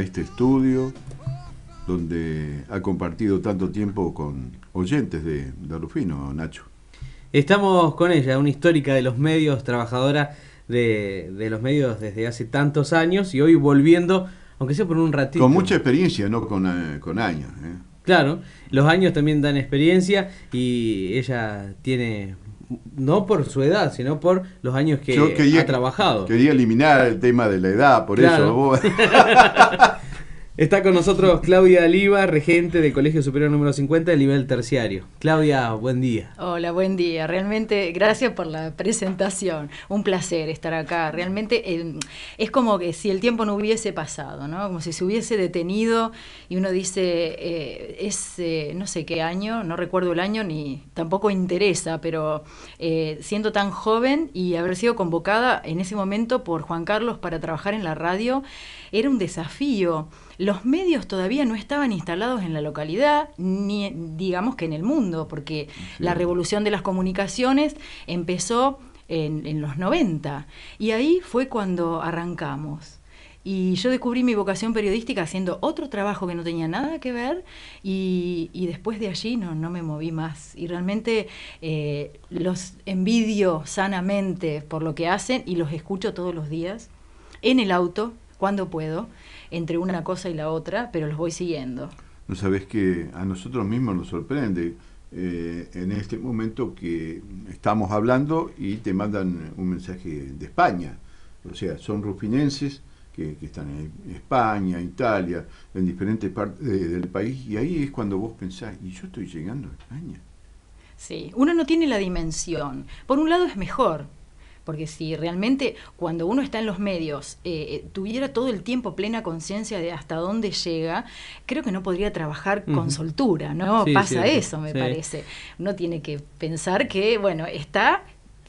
este estudio donde ha compartido tanto tiempo con oyentes de, de Nacho. Estamos con ella, una histórica de los medios, trabajadora de, los medios desde hace tantos años y hoy volviendo, aunque sea por un ratito. Con mucha experiencia, no con, eh, años. ¿eh? Claro, los años también dan experiencia y ella tiene no por su edad, sino por los años que ha trabajado. Quería eliminar el tema de la edad, por eso. Está con nosotros Claudia Aliva, regente del Colegio Superior número 50 del nivel terciario. Claudia, buen día. Hola, buen día. Realmente, gracias por la presentación. Un placer estar acá. Realmente em, es como que si el tiempo no hubiese pasado, ¿no? Como si se hubiese detenido y uno dice, eh, es eh, no sé qué año, no recuerdo el año ni tampoco interesa, pero eh, siendo tan joven y haber sido convocada en ese momento por Juan Carlos para trabajar en la radio, era un desafío los medios todavía no estaban instalados en la localidad, ni digamos que en el mundo, porque la revolución de las comunicaciones empezó en, los 90 y ahí fue cuando arrancamos. Y yo descubrí mi vocación periodística haciendo otro trabajo que no tenía nada que ver y, después de allí no, me moví más. Y realmente eh, los envidio sanamente por lo que hacen y los escucho todos los días en el auto cuando puedo entre una cosa y la otra, pero los voy siguiendo. No sabes que a nosotros mismos nos sorprende eh, en este momento que estamos hablando y te mandan un mensaje de España. O sea, son rufinenses que, que están en España, Italia, en diferentes partes del país, y ahí es cuando vos pensás, y yo estoy llegando a España. Sí, uno no tiene la dimensión. Por un lado es mejor, porque si realmente cuando uno está en los medios eh, eh, tuviera todo el tiempo plena conciencia de hasta dónde llega, creo que no podría trabajar con soltura, ¿no? Pasa eso, me parece. Uno tiene que pensar que, bueno, está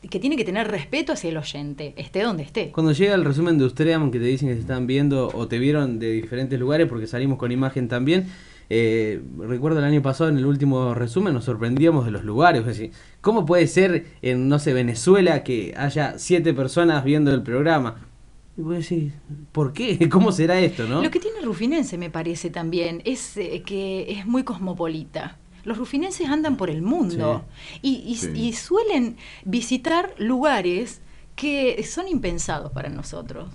que tiene que tener respeto hacia el oyente, esté donde esté. Cuando llega el resumen de Ustream, que te dicen que se están viendo o te vieron de diferentes lugares, porque salimos con imagen también, eh, recuerdo el año pasado en el último resumen nos sorprendíamos de los lugares. Decir, ¿Cómo puede ser en, no sé, Venezuela que haya siete personas viendo el programa? Y vos decir, ¿por qué? ¿Cómo será esto? No? Lo que tiene Rufinense, me parece también, es eh, que es muy cosmopolita los rufinenses andan por el mundo y, suelen visitar lugares que son impensados para nosotros.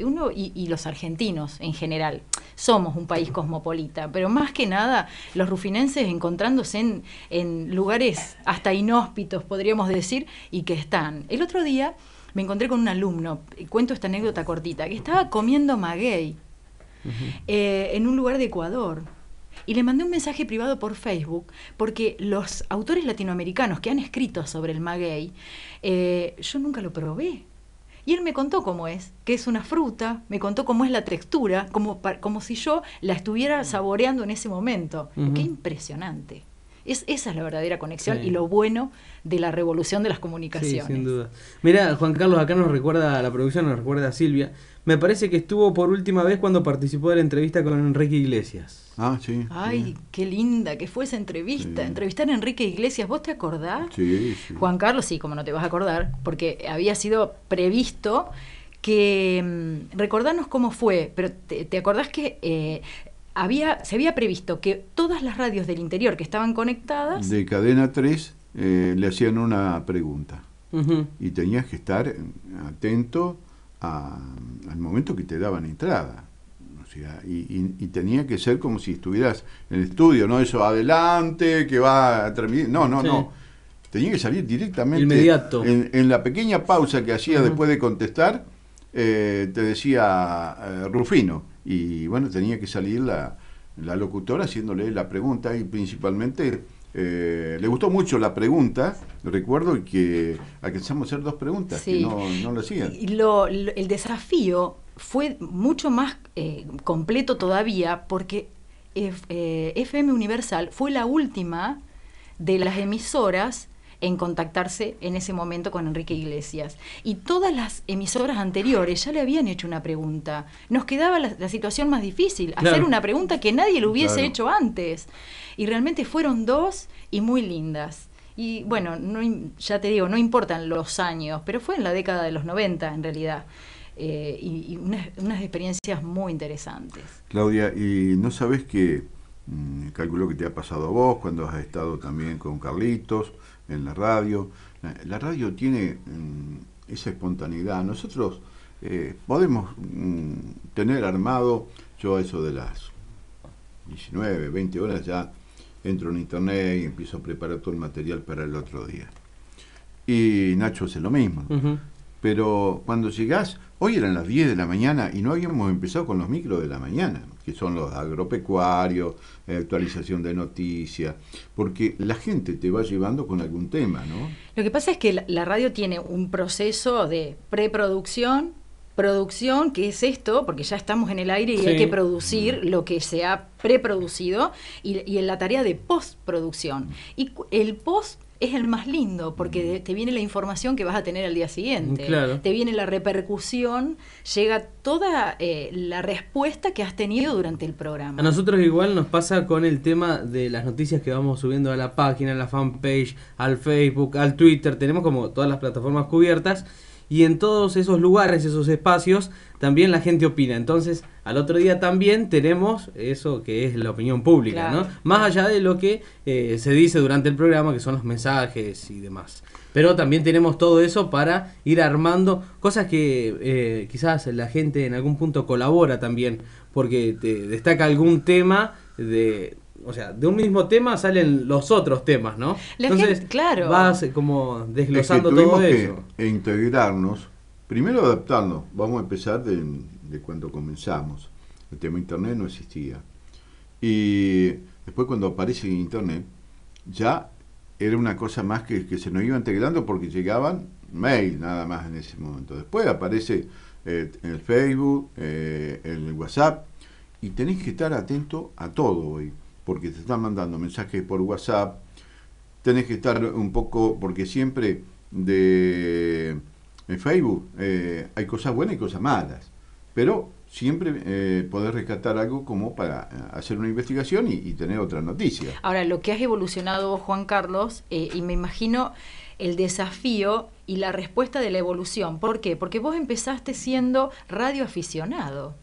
Uno, y, los argentinos en general. Somos un país cosmopolita, pero más que nada los rufinenses encontrándose en, lugares hasta inhóspitos, podríamos decir, y que están. El otro día me encontré con un alumno, cuento esta anécdota cortita, que estaba comiendo maguey eh, en un lugar de Ecuador y le mandé un mensaje privado por Facebook, porque los autores latinoamericanos que han escrito sobre el maguey, eh, yo nunca lo probé. Y él me contó cómo es, que es una fruta, me contó cómo es la textura, como, como si yo la estuviera mm. saboreando en ese momento. Qué impresionante. Es, esa es la verdadera conexión y lo bueno de la revolución de las comunicaciones. sin duda. Mira, Juan Carlos acá nos recuerda, la producción nos recuerda a Silvia. Me parece que estuvo por última vez cuando participó de la entrevista con Enrique Iglesias. Ah, sí. Ay, qué linda que fue esa entrevista. Entrevistar a Enrique Iglesias, ¿vos te acordás? Sí, sí, Juan Carlos, sí, como no te vas a acordar, porque había sido previsto que. Mm, Recordarnos cómo fue, pero te, acordás que eh, había, se había previsto que todas las radios del interior que estaban conectadas... De cadena 3 eh, le hacían una pregunta. Y tenías que estar atento al momento que te daban entrada. y, tenía que ser como si estuvieras en el estudio, no eso, adelante, que va a terminar. No, no, no. Tenía que salir directamente. Inmediato. En, la pequeña pausa que hacía después de contestar eh, te decía eh, Rufino, y bueno, tenía que salir la, locutora haciéndole la pregunta y principalmente... Eh, le gustó mucho la pregunta, recuerdo que alcanzamos a hacer dos preguntas que no, no lo hacían. el desafío fue mucho más completo todavía porque FM Universal fue la última de las emisoras en contactarse en ese momento con Enrique Iglesias. Y todas las emisoras anteriores ya le habían hecho una pregunta. Nos quedaba la, situación más difícil, hacer una pregunta que nadie le hubiese hecho antes. Y realmente fueron dos y muy lindas. Y bueno, ya te digo, no importan los años, pero fue en la década de los 90 en realidad. Eh, y, unas, experiencias muy interesantes. Claudia, ¿y no sabes que, mm, calculo que te ha pasado a vos cuando has estado también con Carlitos, en la radio. La, radio tiene mm, esa espontaneidad. Nosotros eh, podemos mm, tener armado, yo a eso de las 19, 20 horas ya entro en internet y empiezo a preparar todo el material para el otro día. Y Nacho hace lo mismo. Pero cuando llegás, hoy eran las 10 de la mañana y no habíamos empezado con los micros de la mañana, que son los agropecuarios, actualización de noticias, porque la gente te va llevando con algún tema, ¿no? Lo que pasa es que la radio tiene un proceso de preproducción, producción, que es esto, porque ya estamos en el aire y hay que producir lo que se ha preproducido, y, en la tarea de postproducción. Y el post es el más lindo, porque te viene la información que vas a tener al día siguiente, te viene la repercusión, llega toda eh, la respuesta que has tenido durante el programa. A nosotros igual nos pasa con el tema de las noticias que vamos subiendo a la página, a la fanpage, al Facebook, al Twitter, tenemos como todas las plataformas cubiertas y en todos esos lugares, esos espacios, también la gente opina. Entonces, al otro día también tenemos eso que es la opinión pública, ¿no? Más allá de lo que eh, se dice durante el programa, que son los mensajes y demás. Pero también tenemos todo eso para ir armando cosas que eh, quizás la gente en algún punto colabora también, porque te destaca algún tema de o sea, de un mismo tema salen los otros temas, ¿no? Entonces, claro. vas eh, como desglosando todo eso. E integrarnos, primero adaptarnos, vamos a empezar de, cuando comenzamos. El tema internet no existía. Y después cuando aparece internet, ya era una cosa más que, que se nos iba integrando porque llegaban mail nada más en ese momento. Después aparece en eh, el Facebook, eh, el WhatsApp, y tenés que estar atento a todo hoy porque te están mandando mensajes por WhatsApp, tenés que estar un poco, porque siempre de en Facebook eh, hay cosas buenas y cosas malas, pero siempre eh, poder rescatar algo como para eh, hacer una investigación y, tener otra noticia. Ahora, lo que has evolucionado Juan Carlos, eh, y me imagino el desafío y la respuesta de la evolución. ¿Por qué? Porque vos empezaste siendo radioaficionado.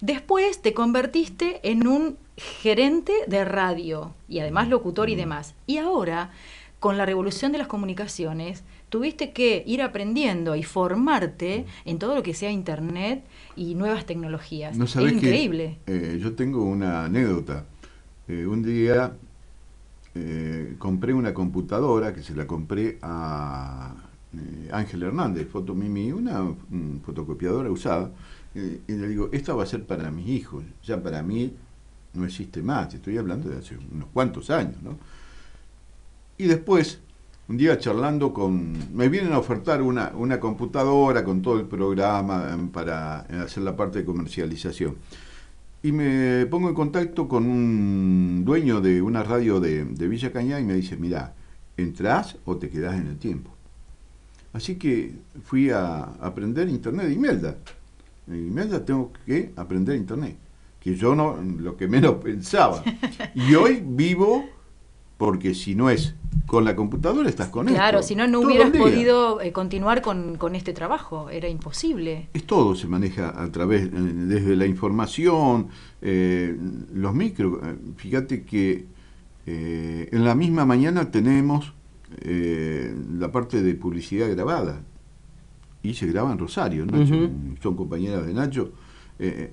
Después te convertiste en un gerente de radio y además locutor y mm. demás. Y ahora, con la revolución de las comunicaciones, tuviste que ir aprendiendo y formarte en todo lo que sea Internet y nuevas tecnologías. es increíble. Eh, yo tengo una anécdota. Eh, un día eh, compré una computadora que se la compré a Ángel Hernández, Mimi, una mm, fotocopiadora usada y le digo, esto va a ser para mis hijos, ya para mí no existe más, estoy hablando de hace unos cuantos años, ¿no? Y después, un día charlando con, me vienen a ofertar una, computadora con todo el programa em, para hacer la parte de comercialización. Y me pongo en contacto con un dueño de una radio de, Villa Cañá y me dice, mira, ¿entrás o te quedás en el tiempo? Así que fui a aprender internet y melda en tengo que aprender internet, que yo no lo que menos pensaba. Y hoy vivo porque si no es con la computadora, estás con Claro, si no, no hubieras podido eh, continuar con, este trabajo, era imposible. Es todo, se maneja a través, eh, desde la información, eh, los micro. Fíjate que en la misma mañana tenemos la parte de publicidad grabada, y se graba en Rosario, son compañeras de Nacho. Eh, eh,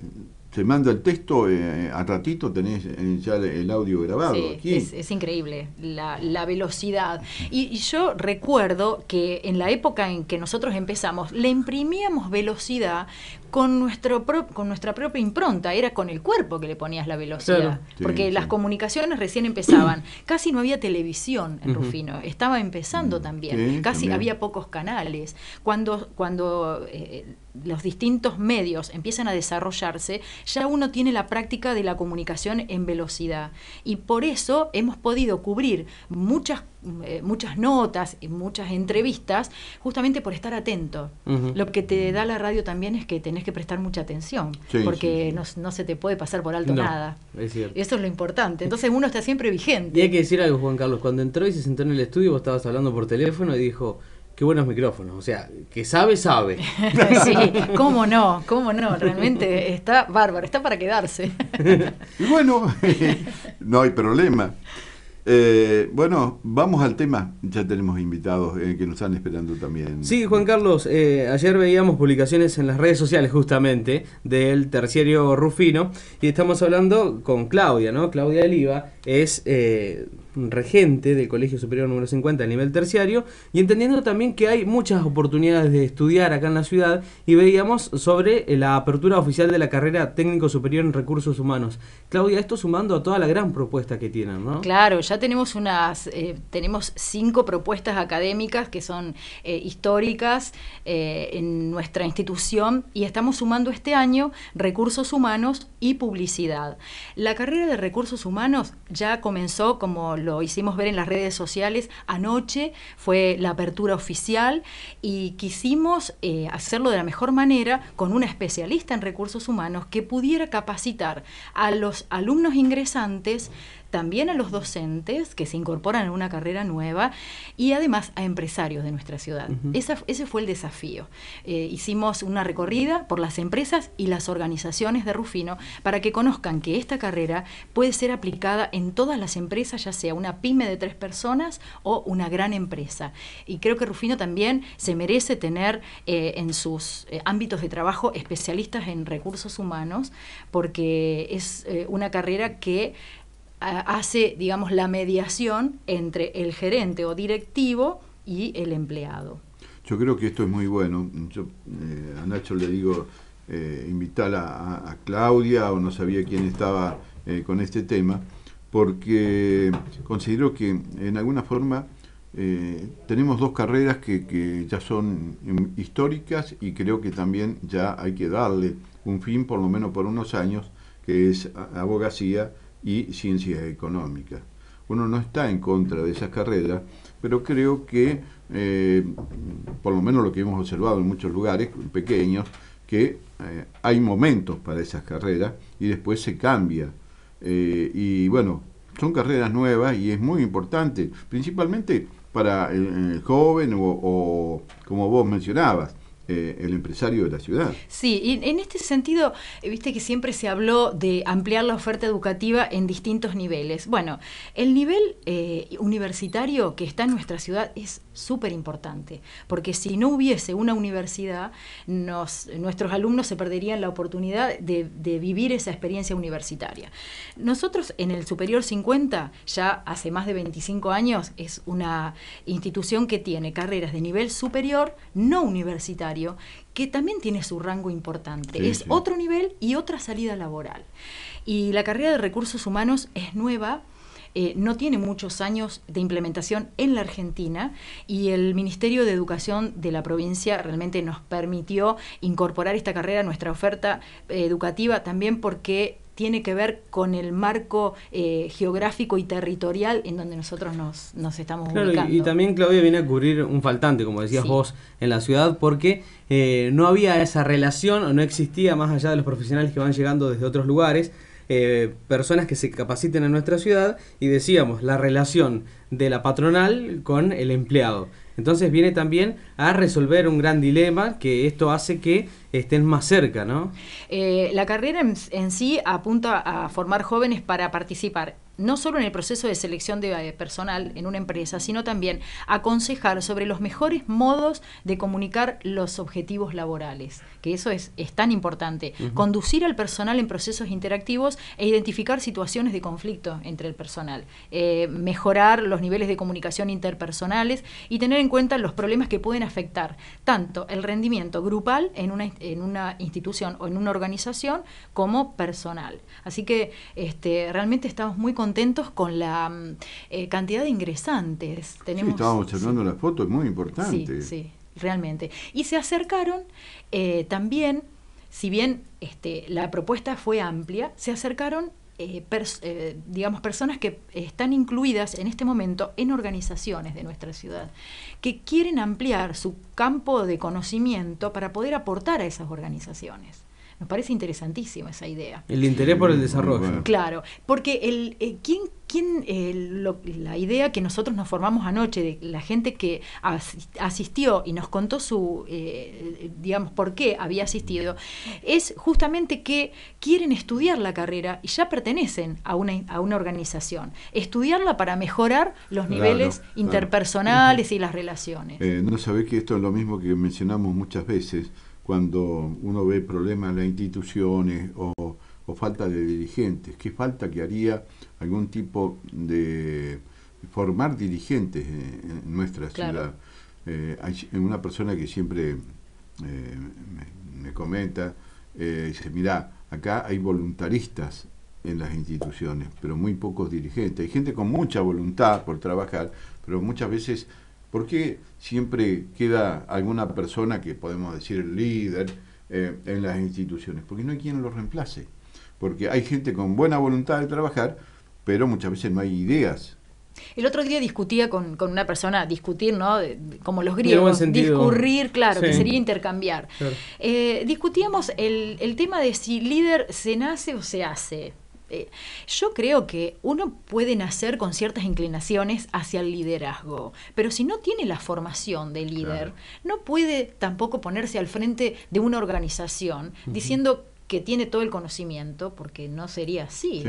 se manda el texto, eh, a ratito tenés ya el audio grabado. Es, increíble la, velocidad. y, yo recuerdo que en la época en que nosotros empezamos, le imprimíamos velocidad con, nuestro con nuestra propia impronta, era con el cuerpo que le ponías la velocidad, porque las comunicaciones recién empezaban, casi no había televisión en Rufino, estaba empezando mm, también, casi había pocos canales. Cuando, cuando eh, los distintos medios empiezan a desarrollarse, ya uno tiene la práctica de la comunicación en velocidad. Y por eso hemos podido cubrir muchas cosas eh, muchas notas y muchas entrevistas, justamente por estar atento. Lo que te da la radio también es que tenés que prestar mucha atención, porque No, se te puede pasar por alto nada. Eso es lo importante. Entonces uno está siempre vigente. Y hay que decir algo, Juan Carlos. Cuando entró y se sentó en el estudio, vos estabas hablando por teléfono y dijo, Qué buenos micrófonos, o sea, que sabe, sabe. sí, cómo no, cómo no, realmente está bárbaro, está para quedarse. y bueno, no hay problema. Eh, bueno, vamos al tema. Ya tenemos invitados eh, que nos están esperando también. Sí, Juan Carlos, eh, ayer veíamos publicaciones en las redes sociales justamente del terciario Rufino y estamos hablando con Claudia, ¿no? Claudia Eliva es regente del Colegio Superior número 50 a nivel terciario y entendiendo también que hay muchas oportunidades de estudiar acá en la ciudad y veíamos sobre eh, la apertura oficial de la carrera técnico superior en recursos humanos. Claudia, esto sumando a toda la gran propuesta que tienen, ¿no? Claro, ya tenemos unas, eh, tenemos cinco propuestas académicas que son eh, históricas en nuestra institución y estamos sumando este año recursos humanos y publicidad. La carrera de recursos humanos ya comenzó como lo hicimos ver en las redes sociales anoche, fue la apertura oficial y quisimos eh, hacerlo de la mejor manera con una especialista en recursos humanos que pudiera capacitar a los alumnos ingresantes también a los docentes que se incorporan a una carrera nueva y además a empresarios de nuestra ciudad. ese fue el desafío. Eh, hicimos una recorrida por las empresas y las organizaciones de Rufino para que conozcan que esta carrera puede ser aplicada en todas las empresas, ya sea una pyme de tres personas o una gran empresa. Y creo que Rufino también se merece tener eh, en sus eh, ámbitos de trabajo especialistas en recursos humanos porque es una carrera que hace, digamos, la mediación entre el gerente o directivo y el empleado. Yo creo que esto es muy bueno. Eh, a Nacho le digo, eh, invitar a, Claudia o no sabía quién estaba eh, con este tema, porque considero que en alguna forma tenemos dos carreras que, que, ya son históricas y creo que también ya hay que darle un fin, por lo menos por unos años, que es abogacía y ciencias económicas. Uno no está en contra de esas carreras, pero creo que, eh, por lo menos lo que hemos observado en muchos lugares pequeños, que eh, hay momentos para esas carreras y después se cambia. Eh, y bueno, son carreras nuevas y es muy importante, principalmente para el, joven o como vos mencionabas, eh, el empresario de la ciudad. Sí, y en este sentido, eh, viste que siempre se habló de ampliar la oferta educativa en distintos niveles. Bueno, el nivel eh, universitario que está en nuestra ciudad es súper importante, porque si no hubiese una universidad, nuestros alumnos se perderían la oportunidad de vivir esa experiencia universitaria. Nosotros en el Superior 50, ya hace más de 25 años, es una institución que tiene carreras de nivel superior no universitario que también tiene su rango importante. es otro nivel y otra salida laboral. Y la carrera de recursos humanos es nueva. Eh, no tiene muchos años de implementación en la Argentina y el Ministerio de Educación de la provincia realmente nos permitió incorporar esta carrera a nuestra oferta eh, educativa también porque tiene que ver con el marco eh, geográfico y territorial en donde nosotros nos, nos estamos ubicando. Y, también Claudia viene a cubrir un faltante, como decías vos, en la ciudad, porque eh, no había esa relación, o no existía más allá de los profesionales que van llegando desde otros lugares. Eh, personas que se capaciten en nuestra ciudad y decíamos la relación de la patronal con el empleado. Entonces viene también a resolver un gran dilema que esto hace que estén más cerca, ¿no? Eh, la carrera en, en, sí apunta a formar jóvenes para participar no solo en el proceso de selección de eh, personal en una empresa, sino también aconsejar sobre los mejores modos de comunicar los objetivos laborales, que eso es, es tan importante. Conducir al personal en procesos interactivos e identificar situaciones de conflicto entre el personal, eh, mejorar los niveles de comunicación interpersonales y tener en cuenta los problemas que pueden afectar tanto el rendimiento grupal en una, en una institución o en una organización como personal. Así que este, realmente estamos muy contentos contentos con la mm, eh, cantidad de ingresantes. sí, estábamos charlando la foto, es muy importante. Sí, sí, realmente. Y se acercaron eh, también, si bien este, la propuesta fue amplia, se acercaron eh, digamos, personas que están incluidas en este momento en organizaciones de nuestra ciudad, que quieren ampliar su campo de conocimiento para poder aportar a esas organizaciones. Nos parece interesantísima esa idea. El interés por el desarrollo. Claro, porque el, eh, ¿quién, eh, la idea que nosotros nos formamos anoche, de la gente que asistió y nos contó su, eh, digamos, por qué había asistido, es justamente que quieren estudiar la carrera y ya pertenecen a una, organización. Estudiarla para mejorar los niveles interpersonales y las relaciones. no sabés que esto es lo mismo que mencionamos muchas veces cuando uno ve problemas en las instituciones o, falta de dirigentes. ¿Qué falta que haría algún tipo de formar dirigentes en, nuestra ciudad? Eh, hay una persona que siempre eh, me, comenta, eh, dice, mira, acá hay voluntaristas en las instituciones, pero muy pocos dirigentes. Hay gente con mucha voluntad por trabajar, pero muchas veces ¿Por qué siempre queda alguna persona que podemos decir líder eh, en las instituciones? Porque no hay quien lo reemplace. Porque hay gente con buena voluntad de trabajar, pero muchas veces no hay ideas el otro día discutía con, con una persona, discutir, ¿no? como los griegos, discurrir, claro, que sería intercambiar. Eh, discutíamos el, el, tema de si líder se nace o se hace. Eh, yo creo que uno puede nacer con ciertas inclinaciones hacia el liderazgo, pero si no tiene la formación de líder, no puede tampoco ponerse al frente de una organización diciendo que tiene todo el conocimiento, porque no sería así.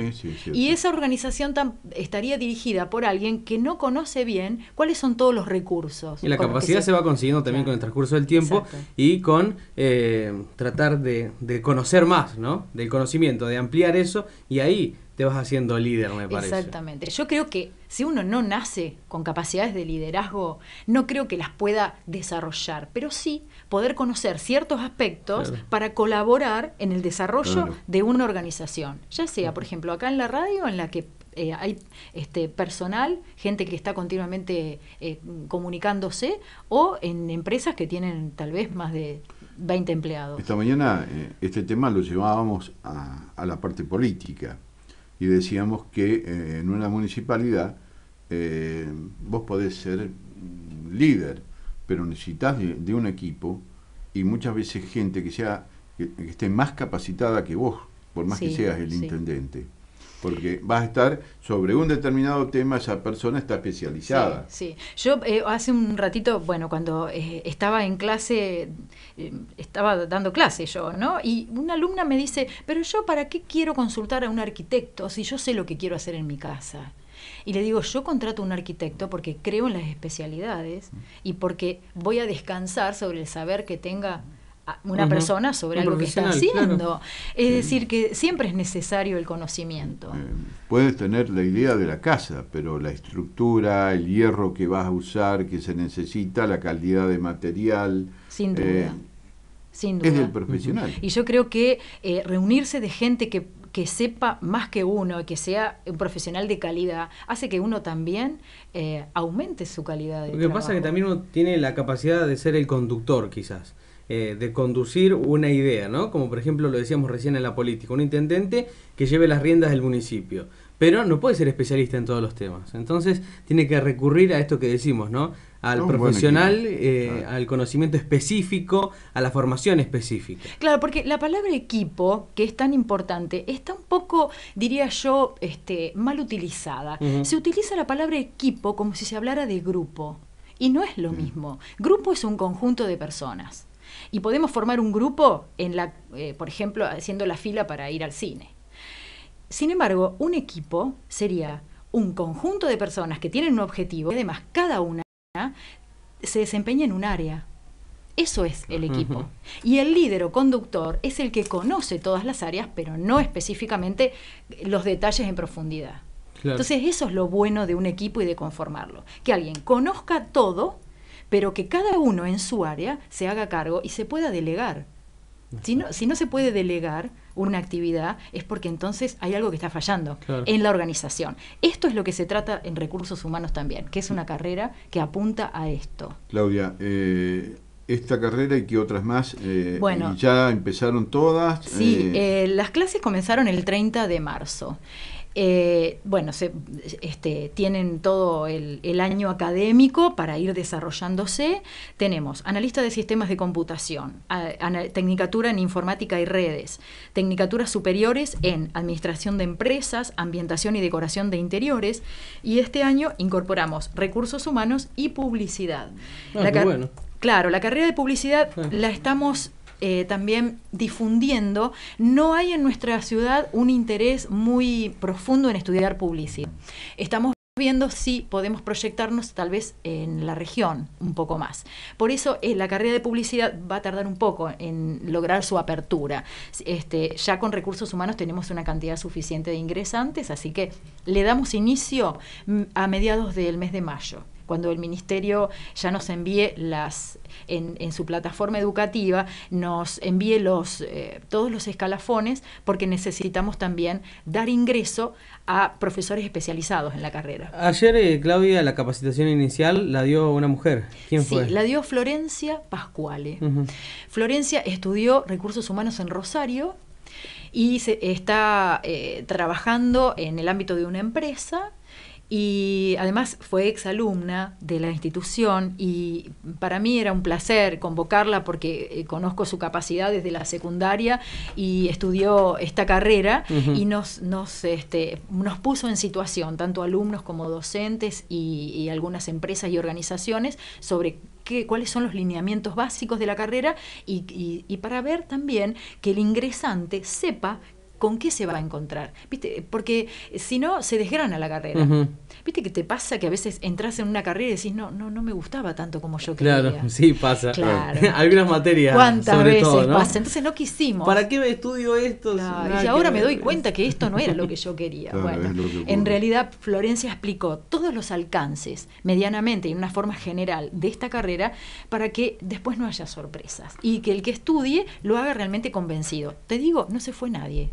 y esa organización estaría dirigida por alguien que no conoce bien cuáles son todos los recursos. Y la capacidad se... va consiguiendo también con el transcurso del tiempo y con eh, tratar de, de, conocer más, ¿no? Del conocimiento, de ampliar eso y ahí te vas haciendo líder, me parece. Exactamente. Yo creo que si uno no nace con capacidades de liderazgo, no creo que las pueda desarrollar, pero sí poder conocer ciertos aspectos para colaborar en el desarrollo de una organización, ya sea, por ejemplo, acá en la radio, en la que eh, hay este personal, gente que está continuamente eh, comunicándose, o en empresas que tienen tal vez más de 20 empleados. Esta mañana eh, este tema lo llevábamos a, a, la parte política y decíamos que en una municipalidad vos podés ser mm, líder pero necesitas de, un equipo y muchas veces gente que sea que, esté más capacitada que vos, por más que seas el intendente. Porque vas a estar sobre un determinado tema, esa persona está especializada. Sí, yo eh, hace un ratito, bueno, cuando eh, estaba en clase, eh, estaba dando clase yo, ¿no? Y una alumna me dice, pero yo para qué quiero consultar a un arquitecto si yo sé lo que quiero hacer en mi casa. Y le digo, yo contrato a un arquitecto porque creo en las especialidades y porque voy a descansar sobre el saber que tenga una persona sobre algo que está haciendo. Es decir, que siempre es necesario el conocimiento. Eh, puedes tener la idea de la casa, pero la estructura, el hierro que vas a usar, que se necesita, la calidad de material. Sin eh, duda. sin duda. Es del profesional. Y yo creo que eh, reunirse de gente que que sepa más que uno que sea un profesional de calidad, hace que uno también eh, aumente su calidad de Lo que pasa es que también uno tiene la capacidad de ser el conductor, quizás. Eh, de conducir una idea, ¿no? Como por ejemplo lo decíamos recién en la política, un intendente que lleve las riendas del municipio pero no puede ser especialista en todos los temas. Entonces tiene que recurrir a esto que decimos, ¿no? Al ah, profesional, eh, al conocimiento específico, a la formación específica. Claro, porque la palabra equipo, que es tan importante, está un poco, diría yo, este, mal utilizada. Se utiliza la palabra equipo como si se hablara de grupo. Y no es lo mm. mismo. Grupo es un conjunto de personas. Y podemos formar un grupo, en la, eh, por ejemplo, haciendo la fila para ir al cine sin embargo, un equipo sería un conjunto de personas que tienen un objetivo y además cada una se desempeña en un área. Eso es el equipo. Y el líder o conductor es el que conoce todas las áreas, pero no específicamente los detalles en profundidad. Entonces eso es lo bueno de un equipo y de conformarlo. Que alguien conozca todo, pero que cada uno en su área se haga cargo y se pueda delegar. Si no, se puede delegar una actividad, es porque entonces hay algo que está fallando en la organización. Esto es lo que se trata en recursos humanos también, que es una carrera que apunta a esto. Claudia, eh, esta carrera y que otras más, eh, ya empezaron todas. Sí, eh, las clases comenzaron el 30 de marzo. Eh, bueno, este, tienen todo el, año académico para ir desarrollándose. Tenemos analista de sistemas de computación, tecnicatura en informática y redes, tecnicaturas superiores en administración de empresas, ambientación y decoración de interiores. Y este año incorporamos recursos humanos y publicidad. Ah, claro, la carrera de publicidad ah. la estamos eh, también difundiendo, no hay en nuestra ciudad un interés muy profundo en estudiar publicidad. Estamos viendo si podemos proyectarnos tal vez en la región un poco más. Por eso eh, la carrera de publicidad va a tardar un poco en lograr su apertura. Este, ya con recursos humanos tenemos una cantidad suficiente de ingresantes, así que le damos inicio mm, a mediados del mes de mayo cuando el ministerio ya nos envíe las en, su plataforma educativa, nos envíe los, eh, todos los escalafones, porque necesitamos también dar ingreso a profesores especializados en la carrera. Ayer, eh, Claudia, la capacitación inicial la dio una mujer. ¿Quién fue? sí, La dio Florencia Pascuale. Florencia estudió recursos humanos en Rosario y está eh, trabajando en el ámbito de una empresa y además fue exalumna de la institución y para mí era un placer convocarla porque eh, conozco su capacidad desde la secundaria y estudió esta carrera y nos, este, nos, puso en situación, tanto alumnos como docentes y, algunas empresas y organizaciones, sobre Qué, cuáles son los lineamientos básicos de la carrera y, para ver también que el ingresante sepa ¿con qué se va a encontrar? ¿Viste? Porque eh, si no, se desgrana la carrera. ¿Viste que te pasa que a veces entras en una carrera y decís, no, no, no me gustaba tanto como yo quería? Claro, sí pasa. Algunas materias. ¿Cuántas veces pasa? Entonces no quisimos. ¿Para qué me estudio esto? y ahora me doy cuenta que esto no era lo que yo quería. bueno, en realidad Florencia explicó todos los alcances medianamente y en una forma general de esta carrera para que después no haya sorpresas y que el que estudie lo haga realmente convencido. Te digo, no se fue nadie.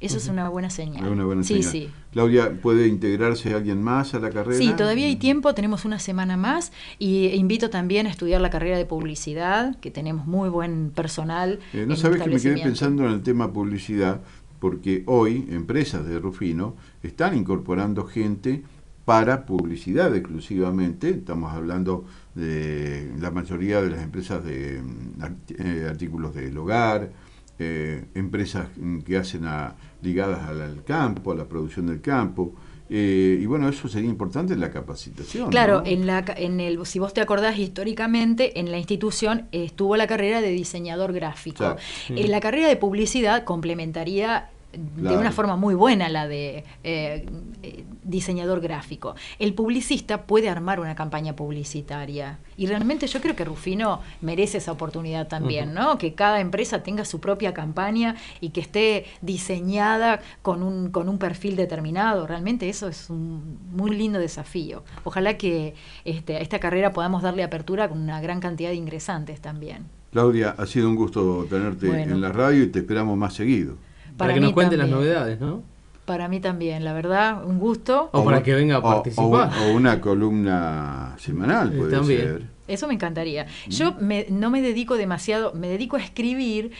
Eso es una buena señal. sí. Claudia, ¿puede integrarse alguien más a la carrera? Sí, todavía hay mm. tiempo, tenemos una semana más y invito también a estudiar la carrera de publicidad, que tenemos muy buen personal. Eh, no sabes que me quedé pensando en el tema publicidad, porque hoy empresas de Rufino están incorporando gente para publicidad exclusivamente, estamos hablando de la mayoría de las empresas de mm, eh, artículos del hogar, eh, empresas que hacen a, ligadas al, campo, a la producción del campo. Eh, y bueno, eso sería importante en la capacitación. Claro, en la, en el, si vos te acordás históricamente, en la institución estuvo la carrera de diseñador gráfico. En eh, la carrera de publicidad complementaría de una forma muy buena la de eh, eh, diseñador gráfico. El publicista puede armar una campaña publicitaria y realmente yo creo que Rufino merece esa oportunidad también, ¿no? Que cada empresa tenga su propia campaña y que esté diseñada con un, perfil determinado. Realmente eso es un muy lindo desafío. Ojalá que este, a esta carrera podamos darle apertura con una gran cantidad de ingresantes también. Claudia, ha sido un gusto tenerte en la radio y te esperamos más seguido para, que nos cuente las novedades, ¿no? Para mí también, la verdad, un gusto. O, para que venga a participar. O, una columna semanal, puede también. ser. Eso me encantaría. Mm. Yo no me dedico demasiado, me dedico a escribir,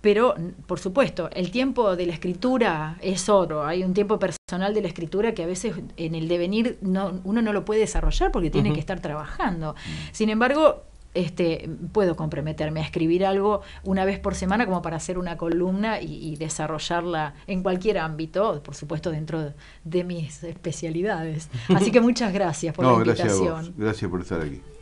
pero por supuesto, el tiempo de la escritura es oro. Hay un tiempo personal de la escritura que a veces en el devenir uno no lo puede desarrollar porque tiene que estar trabajando. Mm. Sin embargo, este, puedo comprometerme a escribir algo una vez por semana como para hacer una columna y, desarrollarla en cualquier ámbito, por supuesto dentro de, mis especialidades. Así que muchas gracias por la invitación. gracias por estar aquí.